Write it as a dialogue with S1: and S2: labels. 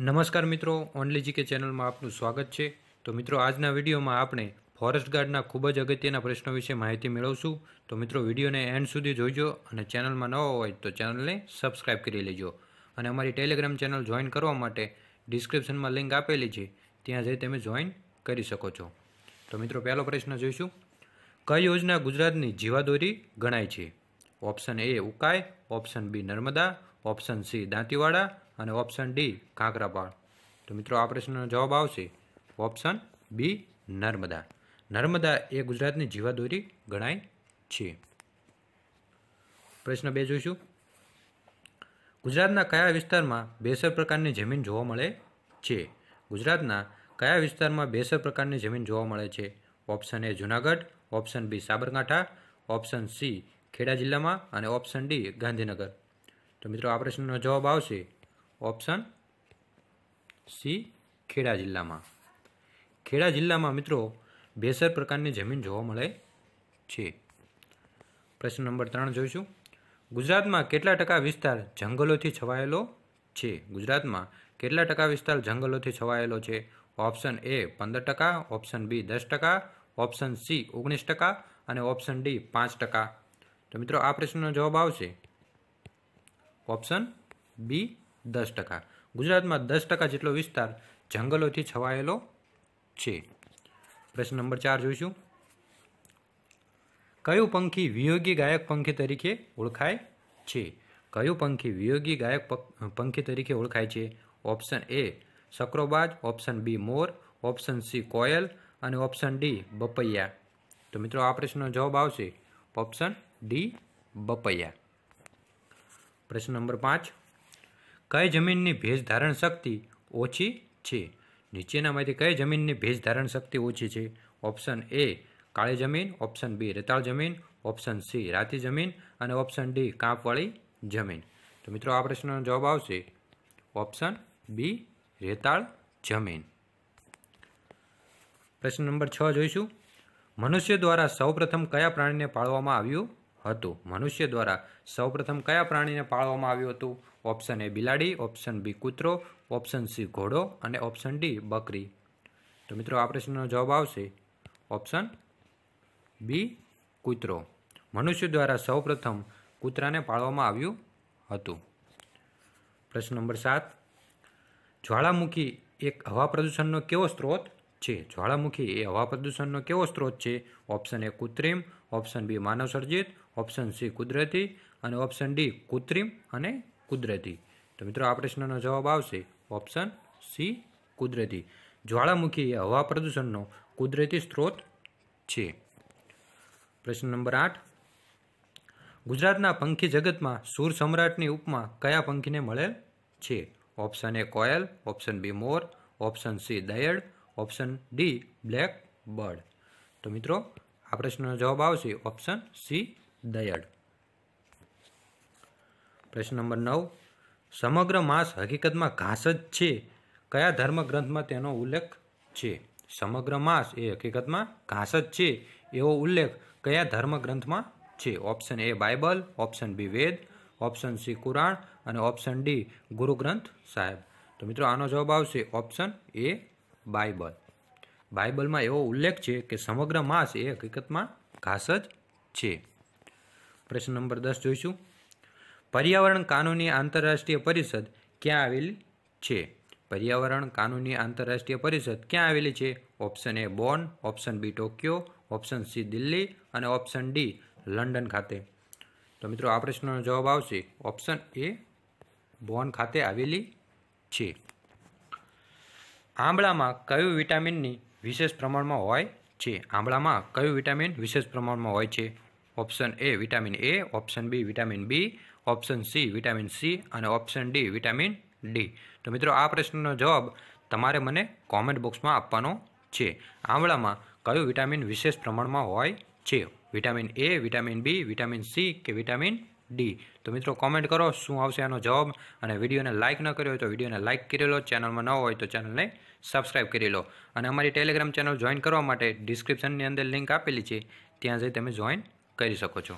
S1: નમસ્કાર મિત્રો only GK ચેનલમાં આપનું સ્વાગત છે તો મિત્રો આજના વિડીયોમાં આપણે ફોરેસ્ટ ગાર્ડના ખૂબ જ અગત્યના પ્રશ્નો વિશે માહિતી મેળવશું તો મિત્રો વિડીયોને એન્ડ સુધી જોઈજો અને ચેનલમાં ન હોય તો ચેનલને સબસ્ક્રાઇબ કરી લેજો અને અમારી ટેલિગ્રામ ચેનલ જોઈન કરવા માટે ડિસ્ક્રિપ્શનમાં લિંક આપેલી છે ત્યાં જઈ તમે જોઈન કરી શકો છો તો મિત્રો પહેલો પ્રશ્ન જોઈશું કઈ યોજના ગુજરાતની જીવાદોરી ગણાય છે option A Ukai option B Narmada option C Dantiwada અને ઓપ્શન ડી કાંકરાપાળ તો મિત્રો આ પ્રશ્નનો જવાબ આવશે ઓપ્શન બી નર્મદા નર્મદા એ ગુજરાતની જીવાદોરી ગણાય છે પ્રશ્ન બે જોઈશું ગુજરાતના કયા વિસ્તારમાં બેસર પ્રકારની જમીન જોવા મળે છે ગુજરાતના કયા વિસ્તારમાં બેસર પ્રકારની જમીન જોવા મળે છે option A Junagadh option B Sabarkantha option C Kheda જિલ્લામાં અને ઓપ્શન ડી ગાંધીનગર તો મિત્રો આ પ્રશ્નનો જવાબ આવશે ઓપ્શન સી ખેડા જિલ્લામાં ખેડા જિલ્લામાં મિત્રો બેસર પ્રકારની જમીન જોવા મળે છે પ્રશ્ન નંબર ત્રણ જોઈશું ગુજરાતમાં કેટલા ટકા વિસ્તાર જંગલોથી છવાયેલો છે ગુજરાતમાં કેટલા ટકા વિસ્તાર જંગલોથી છવાયેલો છે ઓપ્શન એ પંદર ટકા ઓપ્શન બી દસ ટકા ઓપ્શન સી ઓગણીસ ટકા અને ઓપ્શન ડી પાંચ ટકા તો મિત્રો આ પ્રશ્નનો જવાબ આવશે ઓપ્શન બી દસ ટકા ગુજરાતમાં દસ ટકા જેટલો વિસ્તાર જંગલોથી છવાયેલો છે પ્રશ્ન નંબર ચાર જોઈશું કયું પંખી વિયોગી ગાયક પંખી તરીકે ઓળખાય છે કયું પંખી વિયોગી ગાયક પંખી તરીકે ઓળખાય છે ઓપ્શન એ સક્રોબાજ ઓપ્શન બી મોર ઓપ્શન સી કોયલ અને ઓપ્શન ડી બપૈયા તો મિત્રો આ પ્રશ્નનો જવાબ આવશે ઓપ્શન ડી બપૈયા પ્રશ્ન નંબર પાંચ કઈ જમીનની ભેજ ધારણ શક્તિ ઓછી છે નીચેનામાંથી કઈ જમીનની ભેજ ધારણ શક્તિ ઓછી છે ઓપ્શન એ કાળી જમીન ઓપ્શન બી રેતાળ જમીન ઓપ્શન સી રાતી જમીન અને ઓપ્શન ડી કાંપવાળી જમીન તો મિત્રો આ પ્રશ્નનો જવાબ આવશે ઓપ્શન બી રેતાળ જમીન પ્રશ્ન નંબર છ જોઈશું મનુષ્ય દ્વારા સૌપ્રથમ કયા પ્રાણીને પાળવામાં આવ્યું હતું મનુષ્ય દ્વારા સૌપ્રથમ કયા પ્રાણીને પાળવામાં આવ્યું હતું ઓપ્શન એ બિલાડી ઓપ્શન બી કૂતરો ઓપ્શન સી ઘોડો અને ઓપ્શન ડી બકરી તો મિત્રો આ પ્રશ્નનો જવાબ આવશે ઓપ્શન બી કૂતરો મનુષ્ય દ્વારા સૌપ્રથમ કૂતરાને પાળવામાં આવ્યું હતું પ્રશ્ન નંબર સાત જ્વાળામુખી એક હવા પ્રદૂષણનો કેવો સ્ત્રોત છે જ્વાળામુખી એ હવા પ્રદૂષણનો કેવો સ્ત્રોત છે ઓપ્શન એ કૃત્રિમ ઓપ્શન બી માનવસર્જિત ઓપ્શન સી કુદરતી અને ઓપ્શન ડી કૃત્રિમ અને કુદરતી તો મિત્રો આ પ્રશ્નનો જવાબ આવશે ઓપ્શન સી કુદરતી જ્વાળામુખી એ હવા પ્રદૂષણનો કુદરતી સ્ત્રોત છે પ્રશ્ન નંબર આઠ ગુજરાતના પંખી જગતમાં સૂર સમ્રાટની ઉપમા કયા પંખીને મળેલ છે ઓપ્શન એ કોયલ ઓપ્શન બી મોર ઓપ્શન સી દયડ ઓપ્શન ડી બ્લેક બર્ડ તો મિત્રો આ પ્રશ્નનો જવાબ આવશે ઓપ્શન સી દયડ પ્રશ્ન નંબર નવ સમગ્ર માસ હકીકતમાં ઘાસ જ છે કયા ધર્મગ્રંથમાં તેનો ઉલ્લેખ છે સમગ્ર માસ એ હકીકતમાં ઘાસ જ છે એવો ઉલ્લેખ કયા ધર્મગ્રંથમાં છે option A Bible option B Veda option C Quran અને ઓપ્શન ડી ગુરુગ્રંથ સાહેબ તો મિત્રો આનો જવાબ આવશે ઓપ્શન એ બાઇબલ બાઇબલમાં એવો ઉલ્લેખ છે કે સમગ્ર માસ એ હકીકતમાં ઘાસ જ છે પ્રશ્ન નંબર દસ જોઈશું પર્યાવરણ કાનૂની આંતરરાષ્ટ્રીય પરિષદ ક્યાં આવેલી છે પર્યાવરણ કાનૂની આંતરરાષ્ટ્રીય પરિષદ ક્યાં આવેલી છે option A Bonn option B Tokyo option C Delhi અને ઓપ્શન ડી લંડન ખાતે તો મિત્રો આ પ્રશ્નનો જવાબ આવશે ઓપ્શન એ બોન ખાતે આવેલી છે આંબળામાં કયું વિટામિનની વિશેષ પ્રમાણમાં હોય છે આંબળામાં કયું વિટામિન વિશેષ પ્રમાણમાં હોય છે option A vitamin A option B vitamin B option C vitamin C અને ઓપ્શન ડી વિટામિન ડી તો મિત્રો આ પ્રશ્નનો જવાબ તમારે મને કોમેન્ટ બોક્સમાં આપવાનો છે આંબળામાં કયું વિટામિન વિશેષ પ્રમાણમાં હોય છે vitamin A vitamin B vitamin C કે વિટામિન ડી તો મિત્રો કોમેન્ટ કરો શું આવશે આનો જવાબ અને વિડીયોને લાઇક ન કર્યો હોય તો વિડીયોને લાઇક કરી લો ચેનલમાં ન હોય તો ચેનલને સબસ્ક્રાઇબ કરી લો અને અમારી ટેલિગ્રામ ચેનલ જોઈન કરવા માટે ડિસ્ક્રિપ્શનની અંદર લિંક આપેલી છે ત્યાં જઈ તમે જોઈન કરી શકો છો